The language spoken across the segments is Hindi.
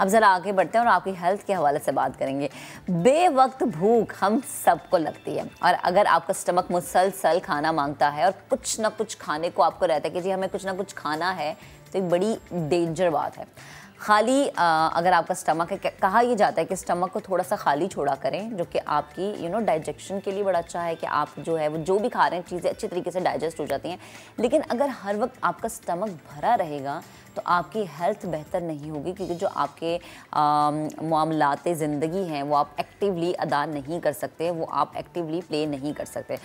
अब ज़रा आगे बढ़ते हैं और आपकी हेल्थ के हवाले से बात करेंगे बेवक्त भूख हम सबको लगती है और अगर आपका स्टमक मुसलसल खाना मांगता है और कुछ ना कुछ खाने को आपको रहता है कि जी हमें कुछ ना कुछ खाना है तो एक बड़ी डेंजर बात है खाली अगर आपका स्टमक है कहा यह जाता है कि स्टमक को थोड़ा सा खाली छोड़ा करें जो कि आपकी यू नो डाइजेशन के लिए बड़ा अच्छा है कि आप जो है वो जो भी खा रहे हैं चीज़ें अच्छे तरीके से डाइजेस्ट हो जाती हैं लेकिन अगर हर वक्त आपका स्टमक भरा रहेगा तो आपकी हेल्थ बेहतर नहीं होगी क्योंकि जो आपके मामलाते ज़िंदगी हैं वो आप एक्टिवली अदा नहीं कर सकते वो आप एक्टिवली प्ले नहीं कर सकते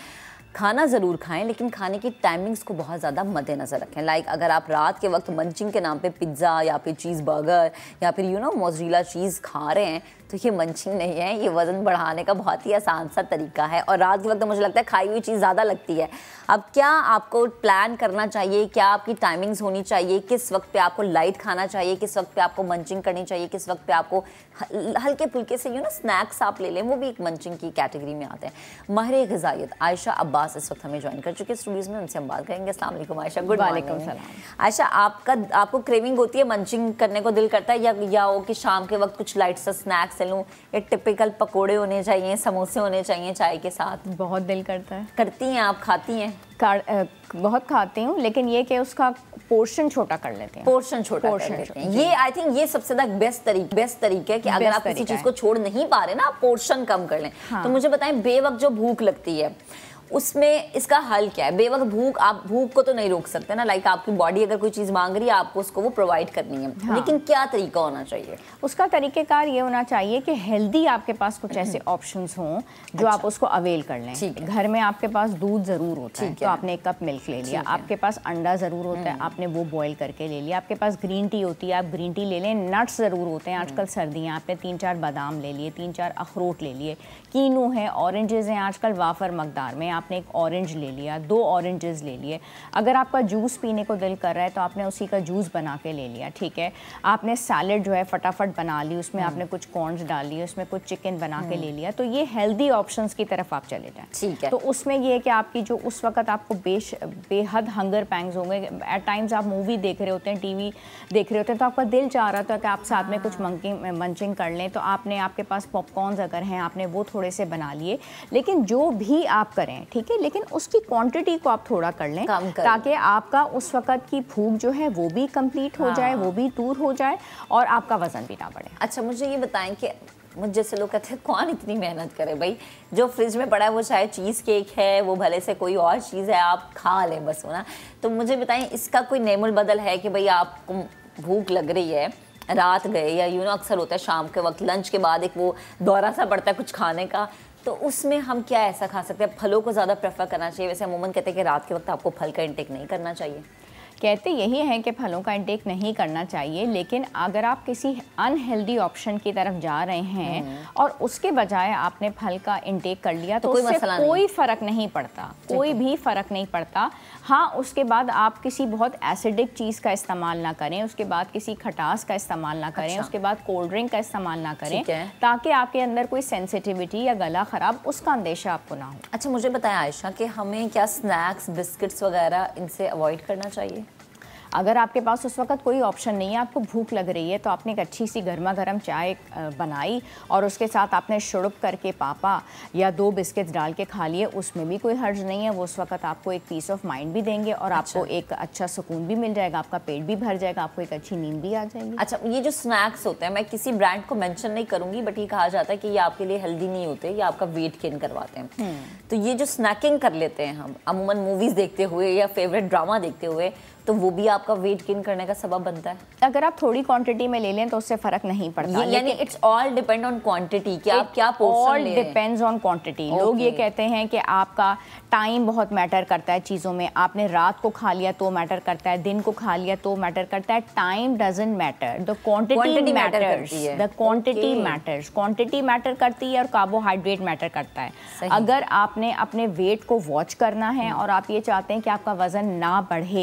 खाना ज़रूर खाएं लेकिन खाने की टाइमिंग्स को बहुत ज़्यादा मद्देनज़र रखें लाइक अगर आप रात के वक्त मंचिंग के नाम पे पिज्ज़ा या फिर चीज़ बर्गर या फिर यू नो मोजरीला चीज़ खा रहे हैं तो ये मंचिंग नहीं है ये वज़न बढ़ाने का बहुत ही आसान सा तरीका है और रात के वक्त तो मुझे लगता है खाई हुई चीज़ ज़्यादा लगती है अब क्या आपको प्लान करना चाहिए क्या आपकी टाइमिंग्स होनी चाहिए किस वक्त पे आपको लाइट खाना चाहिए किस वक्त पे आपको मंचिंग करनी चाहिए किस वक्त पे आपको हल्के फुल्के से यू ना स्नैक्स आप ले लें वो भी एक मंचिंग की कैटेगरी में आते हैं माहिर गजाइत आयशा अब्बास इस वक्त हमें ज्वाइन कर चुके स्टूडियोज में उनसे हम बात करेंगे असलम आयशा गुड वालेकुम आयशा आपका आपको क्रेविंग होती है मंचिंग करने को दिल करता है या, या हो कि शाम के वक्त कुछ लाइट सा स्नैक्स से लूँ एक टिपिकल पकोड़े होने चाहिए समोसे होने चाहिए चाय के साथ बहुत दिल करता है करती हैं आप खाती हैं बहुत खाती हूँ लेकिन ये कि उसका पोर्शन छोटा कर लेते हैं पोर्शन छोटा पोर्शन कर लेते हैं ये आई थिंक ये सबसे ज्यादा बेस्ट तरीके बेस्ट तरीका है कि अगर आप किसी चीज़ को छोड़ नहीं पा रहे ना आप पोर्शन कम कर लें तो हाँ। मुझे बताएं बेवक जो भूख लगती है उसमें इसका हल क्या है बेवक भूख आप भूख को तो नहीं रोक सकते ना लाइक आपकी बॉडी अगर कोई चीज़ मांग रही है आपको उसको वो प्रोवाइड करनी है हाँ। लेकिन क्या तरीका होना चाहिए उसका तरीक़ेकार ये होना चाहिए कि हेल्दी आपके पास कुछ ऐसे ऑप्शन हों जो अच्छा। आप उसको अवेल कर लें घर में आपके पास दूध ज़रूर होता है तो आपने एक कप मिल्क ले लिया आपके पास अंडा ज़रूर होता है हम्म। आपने वो बॉयल करके ले लिया आपके पास ग्रीन टी होती है आप ग्रीन टी ले लें नट्स ज़रूर होते हैं आजकल हम्म। सर्दियाँ आपने तीन चार बादाम ले लिए तीन चार अखरोट ले लिए कीनू है ऑरेंजेज हैं आजकल वाफर मकदार में आप आपने एक ऑरेंज ले लिया दो ऑरेंजेस ले लिए अगर आपका जूस पीने को दिल कर रहा है तो आपने उसी का जूस बना के ले लिया ठीक है आपने सैलड जो है फटाफट बना ली उसमें हम्म। आपने कुछ कॉर्नस डाल लिए उसमें कुछ चिकन बना के हम्म। ले लिया तो ये हेल्दी ऑप्शन की तरफ आप चले जाएँ ठीक है तो उसमें ये है कि आपकी जो उस वक्त आपको बेश बेहद हंगर पैंग्स होंगे एट टाइम्स आप मूवी देख रहे होते हैं टीवी देख रहे होते हैं तो आपका दिल चाह रहा था कि आप साथ में कुछ मंचिंग हाँ। कर लें तो आपने आपके पास पॉपकॉर्न अगर हैं आपने वो थोड़े से बना लिए लेकिन जो भी आप करें ठीक है लेकिन उसकी क्वांटिटी को आप थोड़ा कर लें ताकि आपका उस वक़्त की भूख जो है वो भी कंप्लीट हो हाँ। जाए वो भी दूर हो जाए और आपका वज़न भी ना बढ़े अच्छा मुझे ये बताएं कि मुझे जैसे लोग कहते हैं कौन इतनी मेहनत करे भाई जो फ्रिज में पड़ा है वो चाहे चीज़ केक है वो भले से कोई और चीज़ है आप खा लें बस वो ना तो मुझे बताएं इसका कोई नेमुल बदल है कि भाई आपको भूख लग रही है रात गए या यू नो अक्सर होता है शाम के वक्त लंच के बाद एक वो दौरा सा पड़ता है कुछ खाने का तो उसमें हम क्या ऐसा खा सकते हैं फलों को ज़्यादा प्रेफर करना चाहिए वैसे अमूमन कहते हैं कि रात के वक्त आपको फल का इंटेक नहीं करना चाहिए कहते यही हैं कि फलों का इंटेक नहीं करना चाहिए लेकिन अगर आप किसी अनहेल्दी ऑप्शन की तरफ जा रहे हैं हम्म। और उसके बजाय आपने फल का इंटेक कर लिया तो, तो कोई कोई फ़र्क नहीं पड़ता कोई भी फ़र्क नहीं पड़ता हाँ उसके बाद आप किसी बहुत एसिडिक चीज़ का इस्तेमाल ना करें उसके बाद किसी खटास का इस्तेमाल ना करें अच्छा। उसके बाद कोल्ड ड्रिंक का इस्तेमाल ना करें ताकि आपके अंदर कोई सेंसिटिविटी या गला ख़राब उसका अंदेशा आपको ना हो अच्छा मुझे बताया आयशा कि हमें क्या स्नैक्स बिस्किट्स वगैरह इनसे अवॉइड करना चाहिए अगर आपके पास उस वक्त कोई ऑप्शन नहीं है आपको भूख लग रही है तो आपने एक अच्छी सी गर्मा गर्म चाय बनाई और उसके साथ आपने शुड़प करके पापा या दो बिस्किट डाल के खा लिए उसमें भी कोई हर्ज नहीं है वो उस वक्त आपको एक पीस ऑफ माइंड भी देंगे और अच्छा। आपको एक अच्छा सुकून भी मिल जाएगा आपका पेट भी भर जाएगा आपको एक अच्छी नींद भी आ जाएगी अच्छा ये जो स्नैक्स होते हैं मैं किसी ब्रांड को मैंशन नहीं करूँगी बट ये कहा जाता है कि ये आपके लिए हेल्दी नहीं होते ये आपका वेट गेन करवाते हैं हम्म। तो ये जो स्नैकिंग कर लेते हैं हम अमूमन मूवीज देखते हुए या फेवरेट ड्रामा देखते हुए तो वो भी आपका वेट गेन करने का सबब बनता है अगर आप थोड़ी क्वांटिटी में ले लें तो उससे फर्क नहीं पड़ता यानी it's all depend on quantity कि आप क्या ऑल डिपेंड्स ऑन क्वांटिटी लोग ये कहते हैं कि आपका टाइम बहुत मैटर करता है चीज़ों में आपने रात को खा लिया तो मैटर करता है दिन को खा लिया तो मैटर करता है time doesn't matter the quantity matters the quantity matters quantity matter करती है और कार्बोहाइड्रेट मैटर करता है अगर आपने अपने वेट को वॉच करना है और आप ये चाहते हैं कि आपका वजन ना बढ़े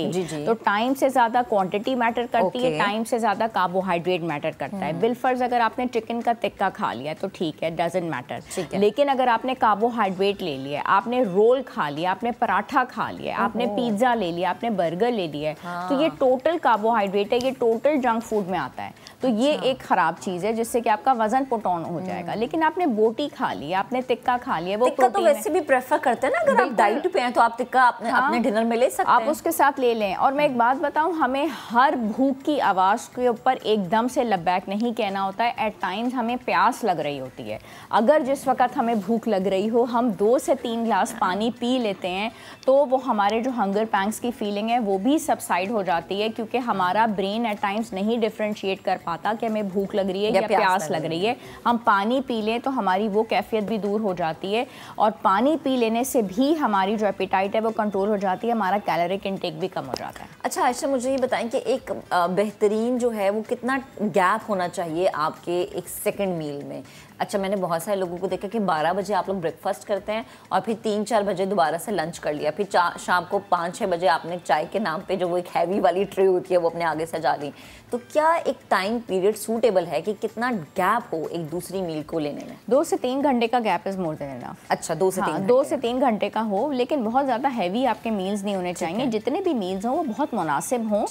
तो तो टाइम से ज़्यादा क्वांटिटी मैटर करती है टाइम से ज़्यादा कार्बोहाइड्रेट मैटर करता है बिलफर्ज hmm. अगर आपने चिकन का टिक्का खा लिया तो ठीक है डजेंट मैटर लेकिन अगर आपने कार्बोहाइड्रेट ले लिया आपने रोल खा लिया आपने पराठा खा लिया आपने पिज्ज़ा ले लिया आपने बर्गर ले लिया तो हाँ। ये टोटल कार्बोहाइड्रेट है ये टोटल जंक फूड में आता है तो ये अच्छा। एक ख़राब चीज़ है जिससे कि आपका वजन पुट ऑन हो जाएगा hmm. लेकिन आपने बोटी खा ली आपने तिक्का खा लिया वो तिक्का तो वैसे भी प्रेफर करते हैं ना अगर आप डाइट पे हैं तो आप तिक्का अपने डिनर हाँ। में ले सकते हैं आप उसके साथ ले लें और मैं एक बात बताऊं हमें हर भूख की आवाज़ के ऊपर एकदम से लबैक नहीं कहना होता है एट टाइम्स हमें प्यास लग रही होती है अगर जिस वक्त हमें भूख लग रही हो हम दो से तीन ग्लास पानी पी लेते हैं तो वो हमारे जो हंगर पैंक्स की फीलिंग है वो भी सबसाइड हो जाती है क्योंकि हमारा ब्रेन एट टाइम्स नहीं डिफ्रेंशिएट कर पाता कि हमें भूख लग रही है या, प्यास, प्यास लग रही है हम पानी पी लें तो हमारी वो कैफियत भी दूर हो जाती है और पानी पी लेने से भी हमारी जो एपिटाइट है वो कंट्रोल हो जाती है हमारा कैलोरिक इनटेक भी कम हो जाता है अच्छा अच्छा मुझे ये बताएं कि एक बेहतरीन जो है वो कितना गैप होना चाहिए आपके एक सेकंड मील में अच्छा मैंने बहुत सारे लोगों को देखा कि 12 बजे आप लोग ब्रेकफास्ट करते हैं और फिर तीन चार बजे दोबारा से लंच कर लिया फिर शाम को पाँच छः बजे आपने चाय के नाम पे जो वो एक हैवी वाली ट्रे होती है वो अपने आगे सजा ली तो क्या एक टाइम पीरियड सूटेबल है कि कितना गैप हो एक दूसरी मील को लेने में दो से तीन घंटे का gap is more than enough अच्छा दो से हाँ, तीन दो से तीन घंटे का हो लेकिन बहुत ज़्यादा हैवी आपके मील्स नहीं होने चाहिए जितने भी मील्स हों वो बहुत मुनासिब हों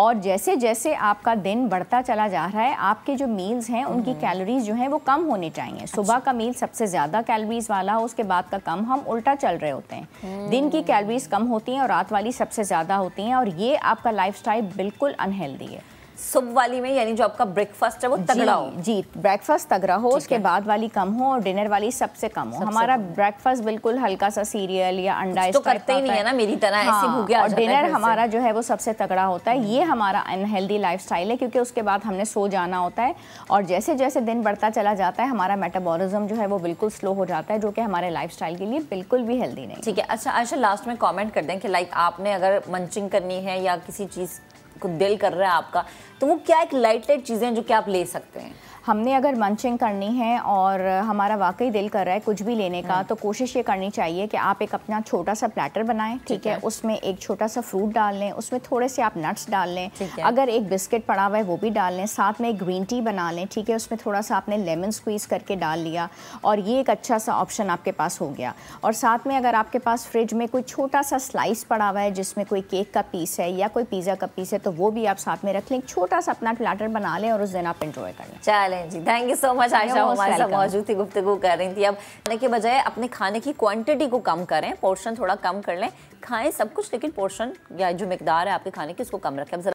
और जैसे जैसे आपका दिन बढ़ता चला जा रहा है आपके जो मील्स हैं उनकी कैलोरीज हम्म। जो हैं वो कम होने चाहिए अच्छा। सुबह का मील सबसे ज़्यादा कैलोरीज वाला हो उसके बाद का कम हम उल्टा चल रहे होते हैं हम्म। दिन की कैलोरीज कम होती हैं और रात वाली सबसे ज़्यादा होती हैं और ये आपका लाइफ बिल्कुल अनहेल्दी है सुबह वाली में यानी जो आपका ब्रेकफास्ट है वो तगड़ा हो जी ब्रेकफास्ट तगड़ा हो उसके बाद वाली कम हो और डिनर वाली सबसे कम हो सब हमारा ब्रेकफास्ट बिल्कुल हल्का सा सीरियल या अंडा तो करते ही नहीं है ना मेरी तरह हाँ, ऐसी भूखे और डिनर हमारा जो है वो सबसे तगड़ा होता है ये हमारा अनहेल्दी लाइफ है क्योंकि उसके बाद हमने सो जाना होता है और जैसे जैसे दिन बढ़ता चला जाता है हमारा मेटाबॉलिज्म जो है वो बिल्कुल स्लो हो जाता है जो कि हमारे लाइफ के लिए बिल्कुल भी हेल्दी नहीं ठीक है अच्छा अच्छा लास्ट में कॉमेंट कर दें कि लाइक आपने अगर मंचिंग करनी है या किसी चीज़ दिल कर रहा है आपका तो वो क्या एक लाइट लाइट चीज़ें जो कि आप ले सकते हैं हमने अगर मंचिंग करनी है और हमारा वाकई दिल कर रहा है कुछ भी लेने का हम्म। तो कोशिश ये करनी चाहिए कि आप एक अपना छोटा सा प्लेटर बनाएं ठीक है उसमें एक छोटा सा फ्रूट डाल लें उसमें थोड़े से आप नट्स डाल लें अगर एक बिस्किट पड़ा हुआ है वो भी डाल लें साथ में एक ग्रीन टी बना लें ठीक है उसमें थोड़ा सा आपने लेमन स्क्वीज़ करके डाल लिया और ये एक अच्छा सा ऑप्शन आपके पास हो गया और साथ में अगर आपके पास फ्रिज में कोई छोटा सा स्लाइस पड़ा हुआ है जिसमें कोई केक का पीस है या कोई पिज़्ज़ा का पीस है तो वो भी आप साथ में रख लें छोटा सा अपना प्लेटर बना लें और उस दिन आप इन्जॉय कर लें चलें जी thank you so much Ayesha हमारे साथ मौजूद थी गुफ्तु कर रही थी अब खाने के बजाय अपने खाने की क्वांटिटी को कम करें पोर्शन थोड़ा कम कर लें खाएं सब कुछ लेकिन पोर्शन या जो मकदार है आपके खाने की उसको कम रखें